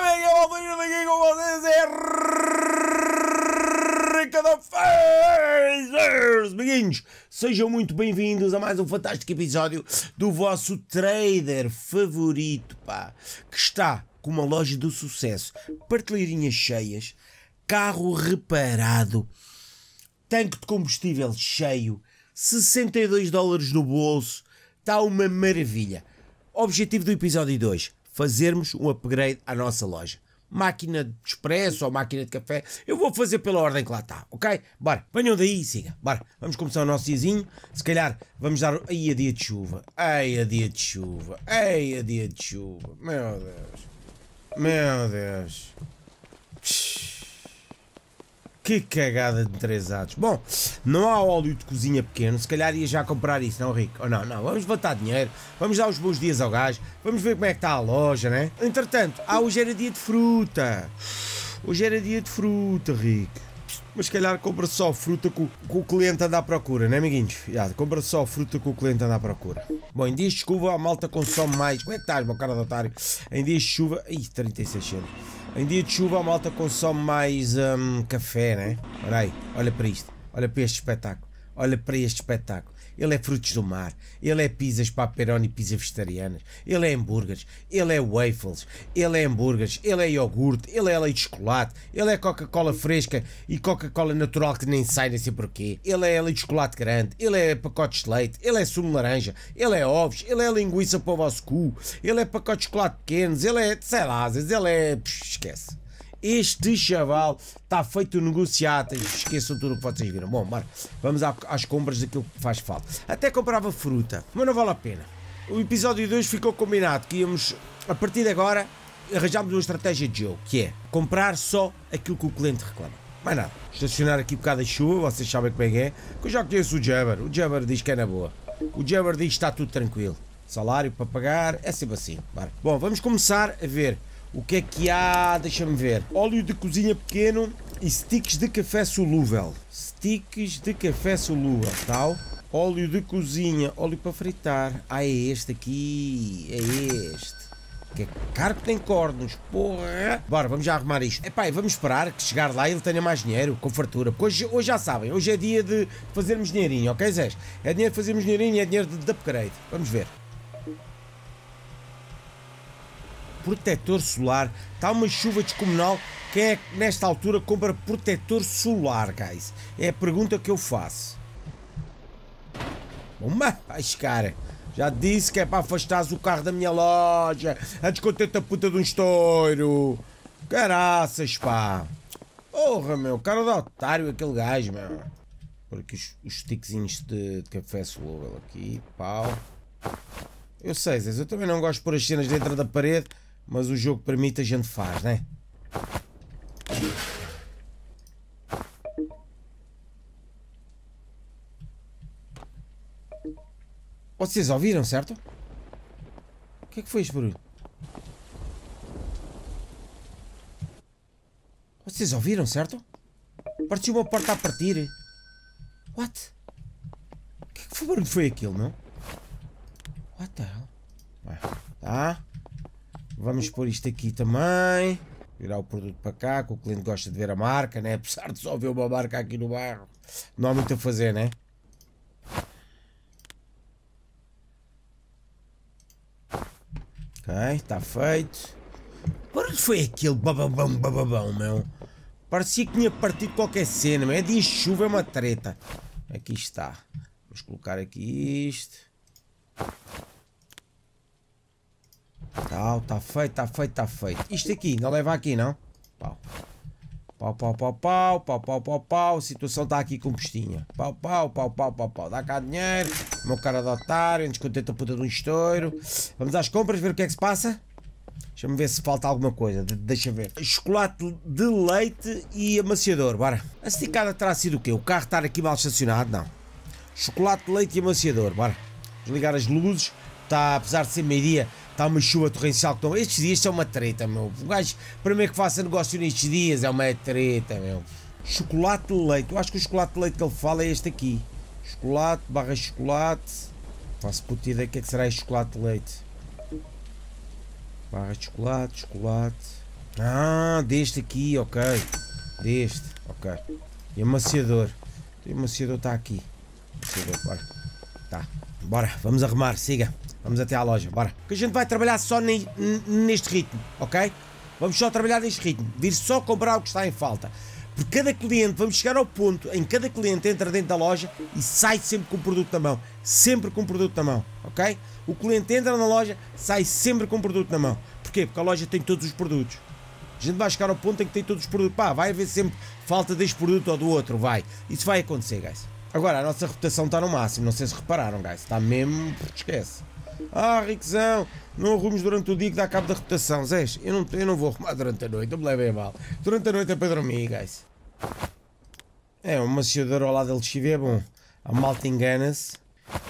bem, eu Aldirino aqui com vocês é Ricardo Fazers, amiguinhos, sejam muito bem-vindos a mais um fantástico episódio do vosso trader favorito, pá, que está com uma loja do sucesso, partilheirinhas cheias, carro reparado, tanque de combustível cheio, 62 dólares no bolso, está uma maravilha. Objetivo do episódio 2: fazermos um upgrade à nossa loja. Máquina de expresso ou máquina de café, eu vou fazer pela ordem que lá está, ok? Bora, venham daí e siga. Bora, vamos começar o nosso diazinho. Se calhar vamos dar. aí a é dia de chuva, aí a é dia de chuva, aí a é dia de chuva, meu Deus, meu Deus. Que cagada de três atos. Bom, não há óleo de cozinha pequeno, se calhar ia já comprar isso, não, Rico? Ou não, não, vamos levantar dinheiro, vamos dar os bons dias ao gajo, vamos ver como é que está a loja, né? Entretanto, ah, hoje era dia de fruta. Hoje era dia de fruta, Rico. Mas se calhar compra só fruta que o, cliente anda à procura, né, amiguinhos? Já, compra só fruta que o cliente anda à procura. Bom, em dias de chuva a malta consome mais. Como é que estás, meu cara de otário? Em dias de chuva. Ih, 36 centos. Em dia de chuva a malta consome mais um, café, né? Olha aí, olha para isto, olha para este espetáculo, olha para este espetáculo ele é frutos do mar, ele é pizzas para e pizzas vegetarianas, ele é hambúrgueres, ele é waffles, ele é hambúrgueres, ele é iogurte, ele é leite de chocolate, ele é Coca-Cola fresca e Coca-Cola natural que nem sai nem sei porquê, ele é leite de chocolate grande, ele é pacotes de leite, ele é sumo de laranja, ele é ovos, ele é linguiça para o vosso cu, ele é pacotes de chocolate pequenos, ele é, sei lá, ele é, esquece. Este chaval está feito negociado. Esqueçam tudo o que vocês viram. Bom, bora. Vamos às compras daquilo que faz falta. Até comprava fruta, mas não vale a pena. O episódio 2 ficou combinado que íamos, a partir de agora, arranjámos uma estratégia de jogo, que é comprar só aquilo que o cliente reclama. Mais nada. Estacionar aqui um bocado da chuva, vocês sabem como é que é. Que eu já conheço o Jabber. O Jabber diz que é na boa. O Jabber diz que está tudo tranquilo. Salário para pagar, é sempre assim. Bora. Bom, vamos começar a ver o que é que há? Deixa-me ver. Óleo de cozinha pequeno e sticks de café solúvel. Sticks de café solúvel, tal. Óleo de cozinha, óleo para fritar. Ah, é este aqui, é este. Que é caro que tem cornos, porra. Bora, vamos já arrumar isto. É pai, vamos esperar que chegar lá ele tenha mais dinheiro, com fartura. Porque hoje, hoje já sabem, hoje é dia de fazermos dinheirinho, ok, zé? É dinheiro de fazermos dinheirinho e é dinheiro de, de upgrade. Vamos ver. protetor solar. Está uma chuva descomunal. Quem é que nesta altura compra protetor solar, guys? É a pergunta que eu faço. Uma, mas cara, já disse que é para afastares o carro da minha loja. Antes que eu tente a puta de um estouro. Caraças, pá. Porra, meu, cara de otário aquele gajo, meu. Por aqui os, os tiquezinhos de, de café solúvel aqui, pau. Eu sei, Zez, eu também não gosto de pôr as cenas dentro da parede, mas o jogo permite, a gente faz, né? Vocês ouviram, certo? O que é que foi este barulho? Vocês ouviram, certo? Partiu uma porta a partir. What? Que, que barulho foi aquilo, não? What the hell? tá. Vamos pôr isto aqui também. Virar o produto para cá, que o cliente gosta de ver a marca, né? Apesar de só ver uma marca aqui no bairro. Não há muito a fazer, né? Ok, está feito. Para onde foi aquele bababão, bababão, meu? Parecia que tinha partido qualquer cena, mas é de chuva, é uma treta. Aqui está. Vamos colocar aqui isto. Tal, tá feito, tá feito, tá feito. Isto aqui, não leva aqui, não? Pau. Pau, pau, pau, pau, pau, pau, pau, pau. A situação está aqui com pestinha. Pau, pau, pau, pau, pau, pau. Dá cá dinheiro. Meu cara de otário, descontenta a puta de um estouro. Vamos às compras, ver o que é que se passa. Deixa-me ver se falta alguma coisa. De deixa ver. Chocolate de leite e amaciador. Bora. A esticada terá sido o quê? O carro estar aqui mal estacionado? Não. Chocolate de leite e amaciador. Bora. Desligar as luzes. Está, apesar de ser meio-dia, está uma chuva torrencial que estão. Estes dias são uma treta, meu. O gajo, para mim é que faça negócio nestes dias, é uma treta, meu. Chocolate de leite. Eu acho que o chocolate de leite que ele fala é este aqui. Chocolate, barra chocolate. Faço puta ideia o que é que será este chocolate de leite. Barra de chocolate, chocolate. Ah, deste aqui, ok. Deste, ok. E amaciador. Então, o amaciador está aqui. Amaciador, bora. Tá. Bora, vamos arrumar, siga. Vamos até à loja, bora. Porque a gente vai trabalhar só ne neste ritmo, ok? Vamos só trabalhar neste ritmo. Vir só comprar o que está em falta. Por cada cliente, vamos chegar ao ponto em que cada cliente entra dentro da loja e sai sempre com o produto na mão. Sempre com o produto na mão, ok? O cliente entra na loja, sai sempre com o produto na mão. Porquê? Porque a loja tem todos os produtos. A gente vai chegar ao ponto em que tem todos os produtos. Pá, vai haver sempre falta deste produto ou do outro, vai. Isso vai acontecer, guys. Agora, a nossa reputação está no máximo. Não sei se repararam, guys. Está mesmo... Esquece. Ah, Riquezão, não arrumes durante o dia que dá cabo da reputação. Zés, eu não, eu não vou arrumar durante a noite, não me levem a mal. Durante a noite é para dormir, guys. É, um maciador ao lado da lexívia é bom. A malta engana-se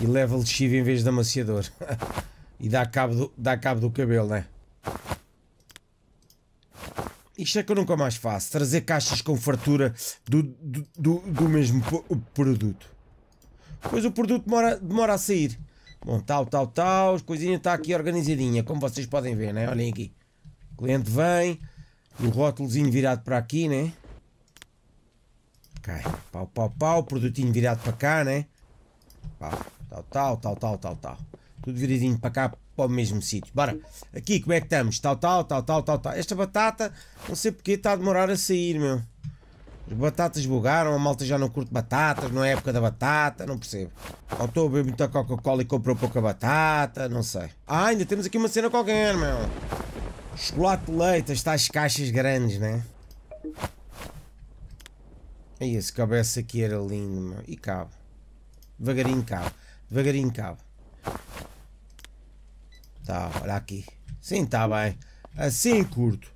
e leva a lexívia em vez de amaciador. e dá cabo, do, dá cabo do cabelo, né? Isto é que eu nunca mais faço. Trazer caixas com fartura do, do, do, do mesmo produto. Pois o produto demora, demora a sair. Bom, tal, tal, tal, coisinha está aqui organizadinha, como vocês podem ver, né? Olhem aqui. O cliente vem, o rótulozinho virado para aqui, né? Ok, pau, pau, pau, produtinho virado para cá, né? Pau, tal, tal, tal, tal, tal, tal. Tudo viradinho para cá, para o mesmo sítio. Bora, aqui como é que estamos? Tal, tal, tal, tal, tal, tal. Esta batata, não sei porque está a demorar a sair, meu. As batatas bugaram, a malta já não curte batatas, não é época da batata, não percebo. Ou estou a beber muita Coca-Cola e comprou pouca batata, não sei. Ah, ainda temos aqui uma cena qualquer, meu. Chocolate de leite, as caixas grandes, né? Aí esse cabeça é aqui era lindo, meu. E cabe. Devagarinho cabe. Devagarinho cabe. Tá, olha aqui. Sim, tá bem. Assim curto.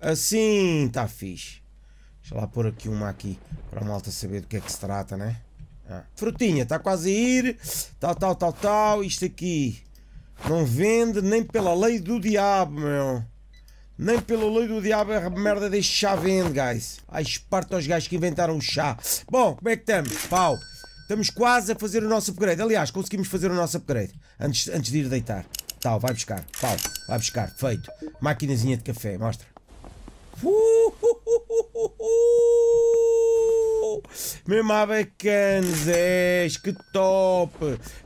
Assim tá fixe. Deixa lá pôr aqui uma aqui, para a malta saber do que é que se trata, né? Ah. Frutinha, está quase a ir, tal, tal, tal, tal, isto aqui não vende nem pela lei do diabo, meu. Nem pela lei do diabo a é merda deste chá vende, guys. Ai, esparta aos gajos que inventaram o chá. Bom, como é que estamos? Pau. Estamos quase a fazer o nosso upgrade. Aliás, conseguimos fazer o nosso upgrade. Antes, antes de ir deitar. Tal, vai buscar. Pau, vai buscar. Feito. Maquinazinha de café, mostra. Uh, Mesmo bacanas, é, que top!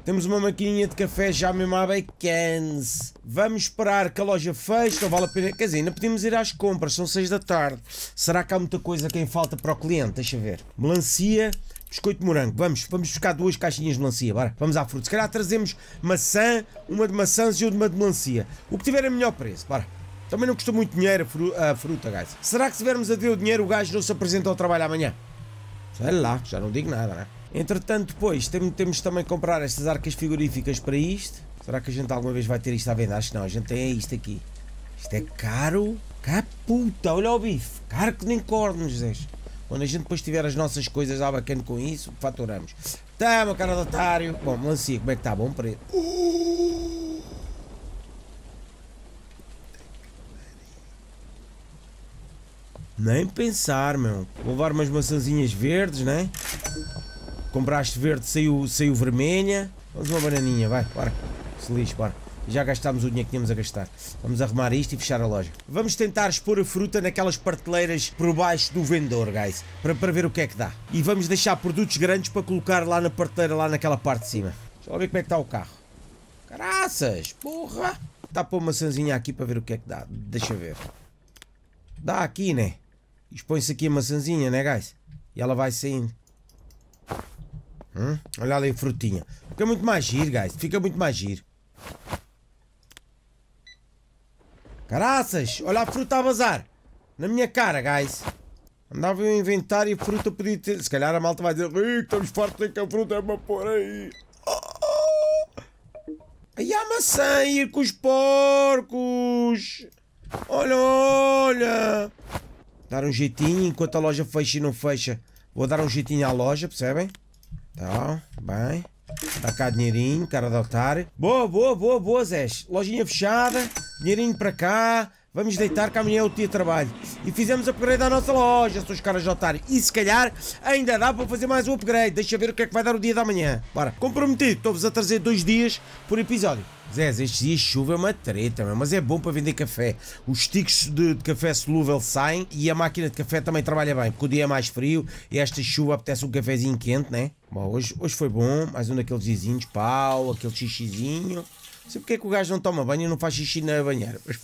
Temos uma maquininha de café já mesmo à bacanas. Vamos esperar que a loja feche, não vale a pena. Quer dizer, ainda podemos ir às compras, são 6 da tarde. Será que há muita coisa que falta para o cliente? Deixa ver. Melancia, biscoito de morango. Vamos, vamos buscar duas caixinhas de melancia, bora. Vamos à fruta. Se calhar trazemos maçã, uma de maçãs e uma de melancia. O que tiver a melhor preço, bora. Também não custa muito dinheiro a fruta, gajo. Será que se tivermos a ter o dinheiro, o gajo não se apresenta ao trabalho amanhã? Sei lá, já não digo nada, né? Entretanto, depois, temos, temos também que comprar estas arcas frigoríficas para isto. Será que a gente alguma vez vai ter isto à venda? Acho que não, a gente tem é isto aqui. Isto é caro? Caputa, olha o bife. Caro que nem cornos, Zé. Quando a gente depois tiver as nossas coisas à bacana com isso, faturamos. Tamo, tá, cara de otário. Bom, melancia, como é que está? Bom preto. Uh! Nem pensar, meu. Vou levar umas maçãzinhas verdes, né? Compraste verde, saiu, saiu vermelha. Vamos uma bananinha, vai, bora. Se lixo, bora. Já gastámos o dinheiro que tínhamos a gastar. Vamos arrumar isto e fechar a loja. Vamos tentar expor a fruta naquelas prateleiras por baixo do vendedor, guys. Para, para ver o que é que dá. E vamos deixar produtos grandes para colocar lá na prateleira, lá naquela parte de cima. Deixa eu ver como é que está o carro. graças porra. Tá pôr uma maçãzinha aqui para ver o que é que dá. Deixa ver. Dá aqui, né? E põe-se aqui a maçãzinha, né, guys? E ela vai saindo. Hum? Olha ali a frutinha. Fica muito mais giro, guys. Fica muito mais giro. Caraças! Olha a fruta a vazar. Na minha cara, guys. Andava eu a inventar e a fruta podia ter... Se calhar a malta vai dizer... Estamos fartos que a fruta é uma por aí. Aí a maçã ir com os porcos. Olha, olha. Dar um jeitinho enquanto a loja fecha e não fecha. Vou dar um jeitinho à loja, percebem? Então, bem. Dá cá dinheirinho, cara de otário. Boa, boa, boa, boa, Zés. Lojinha fechada, dinheirinho para cá. Vamos deitar que amanhã é o dia de trabalho. E fizemos upgrade da nossa loja, seus caras de otário. E se calhar ainda dá para fazer mais um upgrade. Deixa ver o que é que vai dar o dia da manhã. Bora, comprometido, estou-vos a trazer dois dias por episódio. Zé, estes dias chuva é uma treta, mas é bom para vender café. Os ticos de, de, café solúvel saem e a máquina de café também trabalha bem, porque o dia é mais frio e esta chuva apetece um cafezinho quente, né? Bom, hoje, hoje foi bom, mais um daqueles vizinhos, pau, aquele xixizinho. Não sei porque é que o gajo não toma banho e não faz xixi na banheira, mas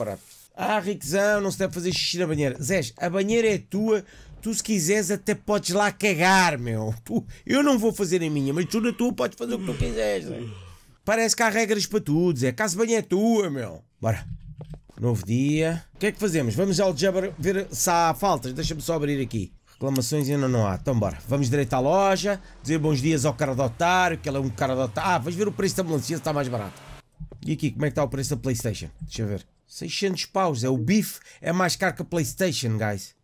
Ah, Riquezão, não se deve fazer xixi na banheira. Zés, a banheira é tua, tu se quiseres até podes lá cagar, meu. Tu, eu não vou fazer a minha, mas tu na tua podes fazer o que tu quiseres, Zé. Parece que há regras para tudo, Zé. Caso banho é tua, meu. Bora. Novo dia. O que é que fazemos? Vamos ao Jabber ver se há faltas. Deixa-me só abrir aqui. Reclamações ainda não há. Então bora. Vamos direito à loja. Dizer bons dias ao cara do otário, que ele é um cara do otário. Ah, vamos ver o preço da melancia está mais barato. E aqui, como é que está o preço da Playstation? Deixa eu ver. 600 paus. É o bife. É mais caro que a Playstation, guys.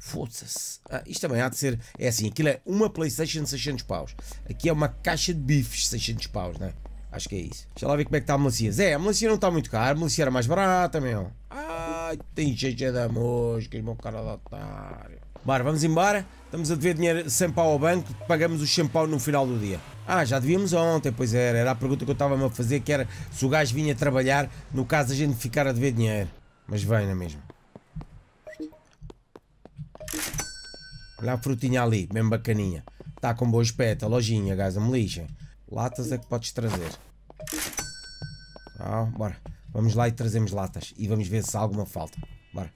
Foda-se. Ah, isto também há de ser. É assim, aquilo é uma PlayStation 600 paus. Aqui é uma caixa de bifes 600 paus, não é? Acho que é isso. Deixa lá ver como é que está a melancia. Zé, a melancia não está muito cara. A melancia era mais barata, meu. Ai, tem cheia da mosca, meu cara de otário. Bora, vamos embora. Estamos a dever dinheiro sem pau ao banco. Pagamos o champão pau no final do dia. Ah, já devíamos ontem, pois era. Era a pergunta que eu estava-me a fazer, que era se o gajo vinha trabalhar, no caso a gente ficar a dever dinheiro. Mas vem, na é mesma. Olha a frutinha ali, bem bacaninha. Está com bom aspecto, a lojinha, gás, a melixa. Latas é que podes trazer. Ah, bora. Vamos lá e trazemos latas. E vamos ver se há alguma falta. Bora.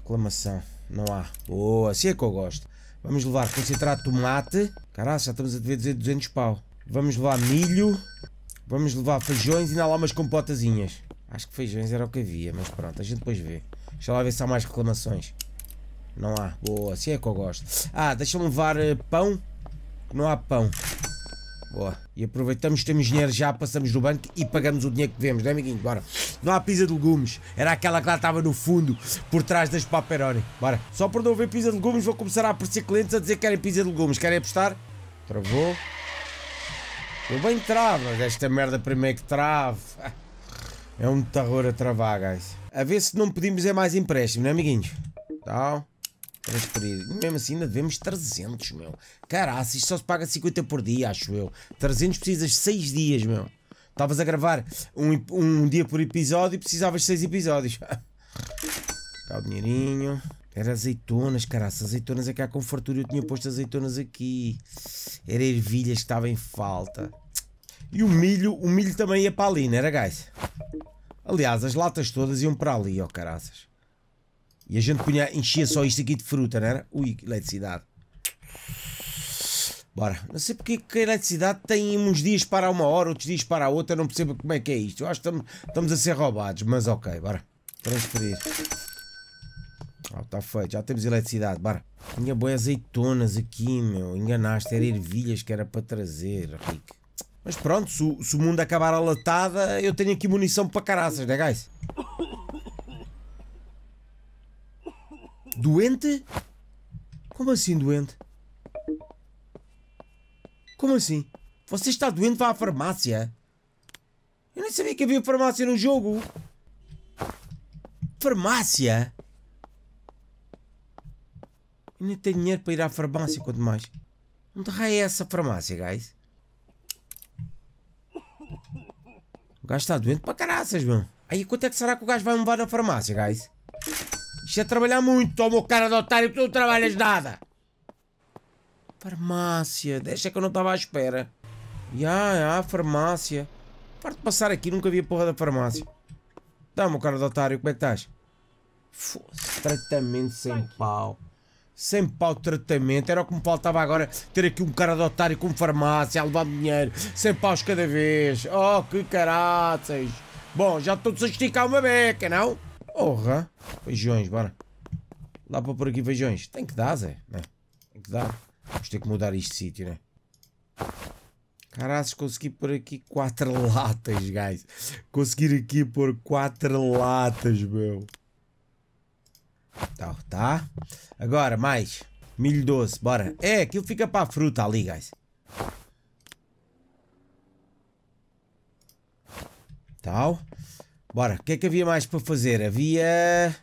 Reclamação. Não há. Boa, se é que eu gosto. Vamos levar concentrado tomate. Caraca, já estamos a dever dizer 200 pau. Vamos levar milho. Vamos levar feijões e ainda lá umas compotazinhas. Acho que feijões era o que havia, mas pronto, a gente depois vê. Deixa lá ver se há mais reclamações. Não há. Boa, se é que eu gosto. Ah, deixa-me levar eh, pão. Não há pão. Boa. E aproveitamos que temos dinheiro já, passamos no banco e pagamos o dinheiro que devemos, não é, amiguinho? Bora. Não há pizza de legumes. Era aquela que lá estava no fundo, por trás das paperoni. Bora. Só por não haver pizza de legumes, vou começar a aparecer clientes a dizer que querem pizza de legumes. Querem apostar? Travou. Eu bem travo, mas esta merda primeiro é que trave. É um terror a travar, guys. A ver se não pedimos é mais empréstimo, não é, amiguinhos? Então transferir. mesmo assim ainda devemos 300, meu. Caraca, isto só se paga 50 por dia, acho eu. 300 precisas de 6 dias, meu. Estavas a gravar um, um dia por episódio e precisavas de 6 episódios. Cá o dinheirinho. Era azeitonas, caraças. Azeitonas é que há com Eu tinha posto azeitonas aqui. Era ervilhas que estava em falta. E o milho, o milho também ia para ali, não era, guys? Aliás, as latas todas iam para ali, ó oh, caraças. E a gente punha, enchia só isto aqui de fruta, não era? Ui, eletricidade. Bora. Não sei porque que a eletricidade tem uns dias para uma hora, outros dias para a outra. Não percebo como é que é isto. Eu acho que estamos a ser roubados, mas ok, bora. Transferir. ó oh, ah, tá feito, já temos eletricidade, bora. Tinha boas azeitonas aqui, meu. Enganaste, era ervilhas que era para trazer, Rick. Mas pronto, se, se o mundo acabar a latada, eu tenho aqui munição para caraças, né, guys? Doente? Como assim doente? Como assim? Você está doente, vá à farmácia. Eu nem sabia que havia farmácia no jogo. Farmácia? Eu nem tenho dinheiro para ir à farmácia, quanto mais. Onde raio é essa farmácia, guys? O gajo está doente para caraças, mano. Aí quanto é que será que o gajo vai me levar na farmácia, guys? Isso é trabalhar muito, ó meu cara de otário, tu não trabalhas nada. Farmácia, deixa que eu não estava à espera. Ya, yeah, yeah, farmácia. Parto de passar aqui, nunca vi a porra da farmácia. Tá, meu cara de otário, como é que estás? Foda-se, tratamento sem pau. Sem pau de tratamento, era o que me faltava agora, ter aqui um cara de otário com farmácia, a levar dinheiro, sem paus cada vez. Oh, que caraças. Bom, já todos a esticar uma beca, não? Porra! Feijões, bora. Lá para por aqui feijões. Tem que dar, Zé. Não. Tem que dar. Vamos ter que mudar este sítio, né? Caraças, consegui por aqui quatro latas, guys. Conseguir aqui por quatro latas, meu. Tá, tá. Agora, mais. Milho doce, bora. É, aquilo fica para a fruta ali, guys. Tal. Bora, o que é que havia mais para fazer? Havia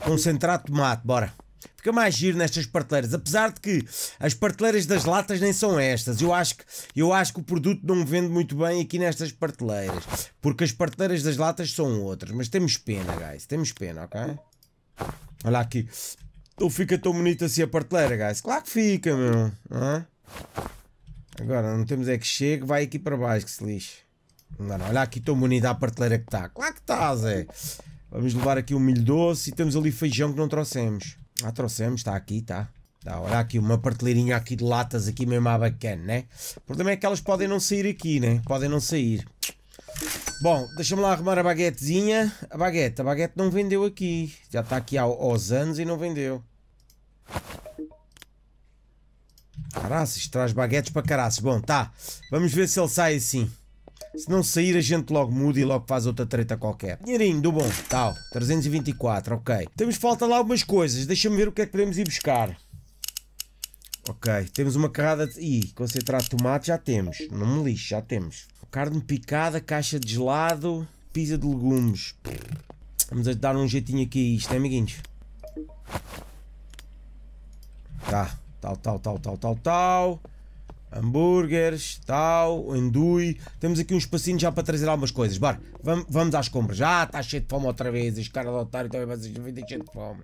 concentrado de tomate, bora. Fica mais giro nestas prateleiras, apesar de que as prateleiras das latas nem são estas. Eu acho que, eu acho que o produto não vende muito bem aqui nestas prateleiras, porque as prateleiras das latas são outras. Mas temos pena, guys, temos pena, ok? Olha aqui, não fica tão bonita assim a prateleira, guys. Claro que fica, meu. Agora não temos é que chegue, vai aqui para baixo, que se lixe. Mano, olha aqui estou munido à parteleira que está. Claro que está, Zé. Vamos levar aqui um milho doce e temos ali feijão que não trouxemos. Ah, trouxemos, está aqui, está. Tá, olha aqui uma parteleirinha aqui de latas aqui mesmo à bacana, né? O problema é que elas podem não sair aqui, né? Podem não sair. Bom, deixa-me lá arrumar a baguetezinha. A baguete, a baguete não vendeu aqui. Já está aqui há, aos anos e não vendeu. Caraças, traz baguetes para caraças. Bom, tá. Vamos ver se ele sai assim. Se não sair, a gente logo muda e logo faz outra treta qualquer. Dinheirinho, do bom. Tal. 324, ok. Temos falta lá algumas coisas. Deixa-me ver o que é que podemos ir buscar. Ok, temos uma carrada de... Ih, concentrado de tomate já temos. Não me lixo, já temos. Carne picada, caixa de gelado, pizza de legumes. Vamos dar um jeitinho aqui a isto, hein, amiguinhos? Tá, tal, tal, tal, tal, tal, tal hambúrgueres, tal, endui. Temos aqui uns passinhos já para trazer algumas coisas. Bora, vamos, vamos às compras. Já ah, está cheio de fome outra vez. Este cara do otário também vai ter cheio de fome.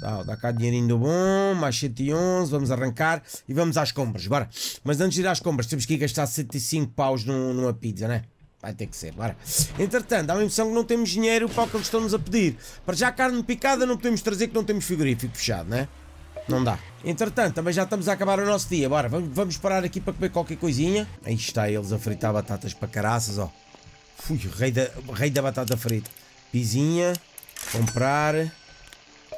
Tal, dá cá dinheirinho do bom, mais 111, vamos arrancar e vamos às compras, bora. Mas antes de ir às compras, temos que ir gastar 75 paus num, numa pizza, né? Vai ter que ser, bora. Entretanto, dá uma impressão que não temos dinheiro para o que eles estão-nos a pedir. Para já carne picada não podemos trazer que não temos frigorífico fechado, né? Não dá. Entretanto, também já estamos a acabar o nosso dia. Bora, vamos, vamos parar aqui para comer qualquer coisinha. Aí está eles a fritar batatas para caraças, ó. Fui, rei da, rei da batata frita. Pizinha, comprar,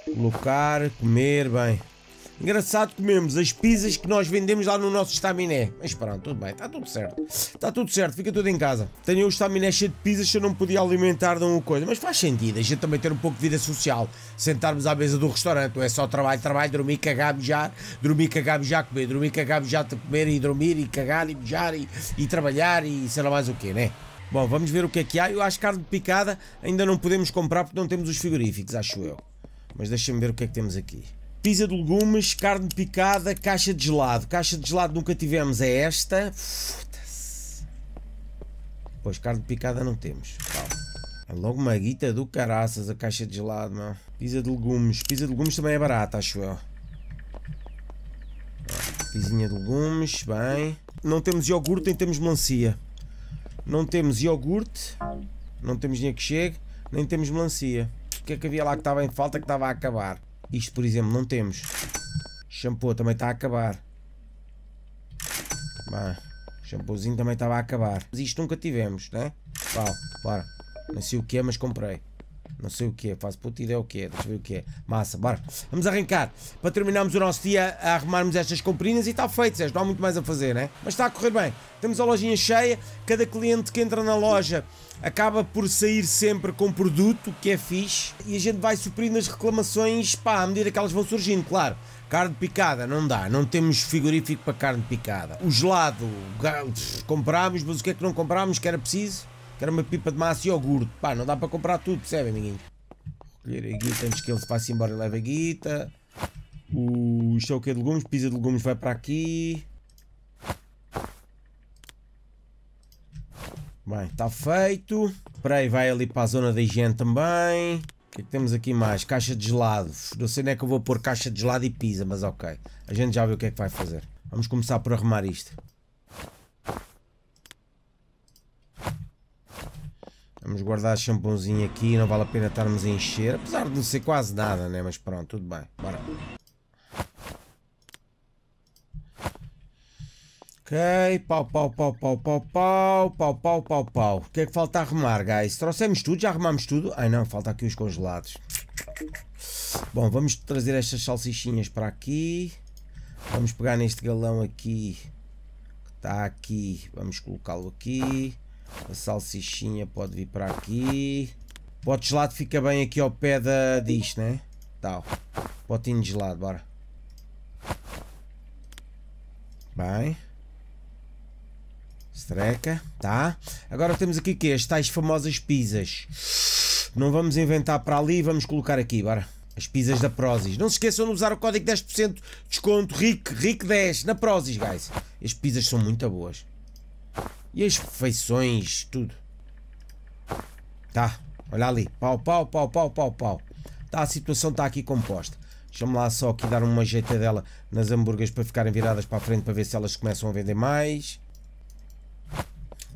colocar, comer, bem. Engraçado comemos as pizzas que nós vendemos lá no nosso estaminé. Mas pronto, tudo bem, está tudo certo. Está tudo certo, fica tudo em casa. Tenho o estaminé cheio de pizzas se eu não podia alimentar de uma coisa. Mas faz sentido, a gente também ter um pouco de vida social. Sentarmos à mesa do restaurante, não é só trabalho, trabalho, dormir, cagar, mijar, dormir, cagar, mijar, comer, dormir, cagar, mijar, comer e dormir e cagar e mijar e, e trabalhar e sei lá mais o quê, né? Bom, vamos ver o que é que há. Eu acho que carne picada ainda não podemos comprar porque não temos os frigoríficos, acho eu. Mas deixa-me ver o que é que temos aqui. Pizza de legumes, carne picada, caixa de gelado. Caixa de gelado nunca tivemos, é esta. Pois, carne picada não temos. É logo uma guita do caraças a caixa de gelado, mano. Pizza de legumes. Pizza de legumes também é barata, acho eu. Pizinha de legumes, bem. Não temos iogurte nem temos melancia. Não temos iogurte, não temos dinheiro que chegue, nem temos melancia. O que é que havia lá que estava em falta que estava a acabar? Isto, por exemplo, não temos. Shampoo também está a acabar. Bah, shampoozinho também estava a acabar. Mas isto nunca tivemos, né? Pau, bora. Não sei o que é, mas comprei. Não sei o que é, faço putida é o que é, deixa eu ver o que é. Massa, bora. Vamos arrancar para terminarmos o nosso dia a arrumarmos estas comprinhas e está feito, Não há muito mais a fazer, né? Mas está a correr bem. Temos a lojinha cheia, cada cliente que entra na loja acaba por sair sempre com produto, que é fixe, e a gente vai suprindo as reclamações, pá, à medida que elas vão surgindo, claro. Carne picada, não dá, não temos frigorífico para carne picada. O gelado, comprámos, mas o que é que não comprámos que era preciso? Quero uma pipa de massa e iogurte. Pá, não dá para comprar tudo, percebe, amiguinho? Colher a guita antes que ele se passe embora e leve a guita. O isto é o que é de legumes? Pizza de legumes vai para aqui. Bem, está feito. aí, vai ali para a zona da higiene também. O que é que temos aqui mais? Caixa de gelado. Não sei nem é que eu vou pôr caixa de gelado e pizza, mas ok. A gente já viu o que é que vai fazer. Vamos começar por arrumar isto. Vamos guardar champãozinho aqui, não vale a pena estarmos a encher, apesar de não ser quase nada, né? Mas pronto, tudo bem, bora. Ok, pau, pau, pau, pau, pau, pau, pau, pau, pau, pau. O que é que falta arrumar, guys? Trouxemos tudo? Já arrumamos tudo? Ai não, falta aqui os congelados. Bom, vamos trazer estas salsichinhas para aqui. Vamos pegar neste galão aqui. Que está aqui. Vamos colocá-lo aqui. A salsichinha pode vir para aqui. Pote de gelado fica bem aqui ao pé da disto, né? Tal. Potinho de gelado, bora. Bem. Streca, tá? Agora temos aqui que as tais famosas pizzas. Não vamos inventar para ali, vamos colocar aqui, bora. As pizzas da Prozis. Não se esqueçam de usar o código 10% desconto RIC, RIC10 na Prozis, guys. As pizzas são muito boas. E as refeições, tudo. Tá, olha ali. Pau, pau, pau, pau, pau, pau. Tá, a situação está aqui composta. Deixa-me lá só aqui dar uma jeitadela nas hambúrgueres para ficarem viradas para a frente para ver se elas começam a vender mais.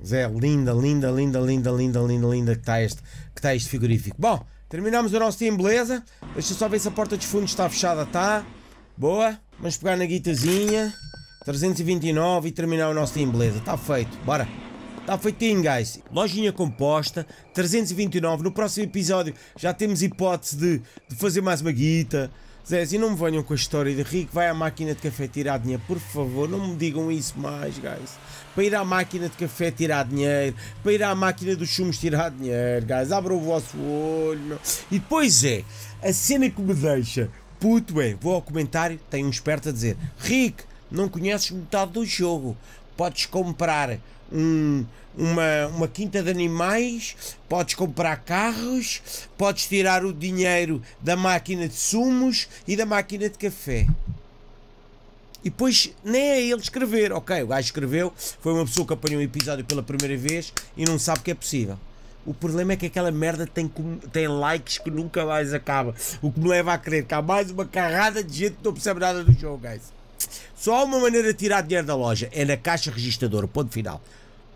Zé, linda, linda, linda, linda, linda, linda, linda que está este, que está este frigorífico. Bom, terminamos o nosso time, beleza? Deixa só ver se a porta de fundo está fechada, tá? Boa, vamos pegar na guitazinha. 329 e terminar o nosso time, beleza? Está feito, bora! Está feitinho, guys. Lojinha composta, 329. No próximo episódio já temos hipótese de, de fazer mais uma guita. Zé, e não me venham com a história de Rico, vai à máquina de café tirar dinheiro, por favor, não me digam isso mais, guys. Para ir à máquina de café tirar dinheiro, para ir à máquina dos chumos tirar dinheiro, guys, abram o vosso olho, meu. E depois é, a cena que me deixa puto é, vou ao comentário, tem um esperto a dizer, Rico, não conheces metade do jogo. Podes comprar um, uma, uma quinta de animais, podes comprar carros, podes tirar o dinheiro da máquina de sumos e da máquina de café. E depois nem é ele escrever, ok, o gajo escreveu, foi uma pessoa que apanhou o episódio pela primeira vez e não sabe que é possível. O problema é que aquela merda tem, tem likes que nunca mais acaba. O que me leva a crer que há mais uma carrada de gente que não percebe nada do jogo, guys. Só há uma maneira de tirar dinheiro da loja, é na caixa registradora, ponto final.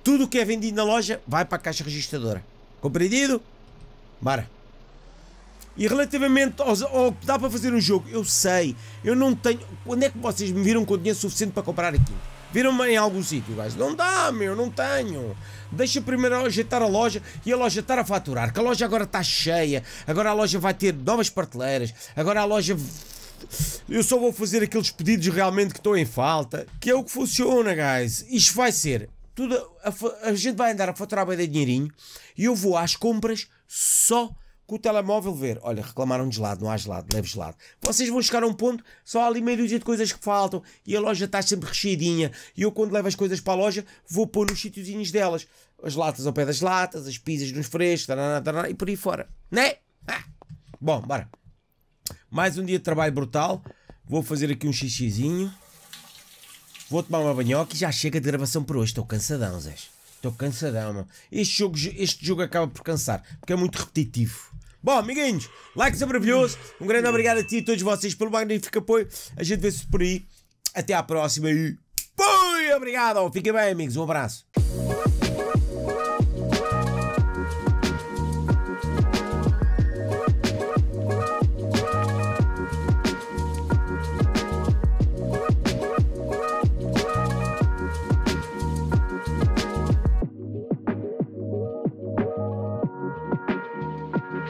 Tudo o que é vendido na loja vai para a caixa registradora. Compreendido? Bora. E relativamente aos, ao que dá para fazer um jogo, eu sei, eu não tenho. Quando é que vocês me viram com dinheiro suficiente para comprar aqui? Viram-me em algum sítio, Não dá, meu, não tenho. Deixa primeiro ajeitar a loja e a loja estar a faturar, que a loja agora está cheia, agora a loja vai ter novas prateleiras, agora a loja eu só vou fazer aqueles pedidos realmente que estão em falta, que é o que funciona, guys. Isto vai ser tudo a, a gente vai andar a faturar bem de dinheirinho e eu vou às compras só com o telemóvel ver. Olha, reclamaram de gelado, não há gelado, leve gelado. Vocês vão chegar a um ponto, só há ali meio dia de coisas que faltam e a loja está sempre recheadinha. E eu, quando levo as coisas para a loja, vou pôr nos sítiozinhos delas. As latas ao pé das latas, as pizzas nos frescos, e por aí fora. Né? Ah. Bom, bora. Mais um dia de trabalho brutal. Vou fazer aqui um xixizinho. Vou tomar uma banhoca e já chega de gravação por hoje. Estou cansadão, Zé. Estou cansadão, mano. Este jogo, este jogo acaba por cansar, porque é muito repetitivo. Bom, amiguinhos, like é maravilhoso. Um grande obrigado a ti e a todos vocês pelo magnífico apoio. A gente vê-se por aí. Até à próxima e. Fui! Obrigado! Fiquem bem, amigos. Um abraço.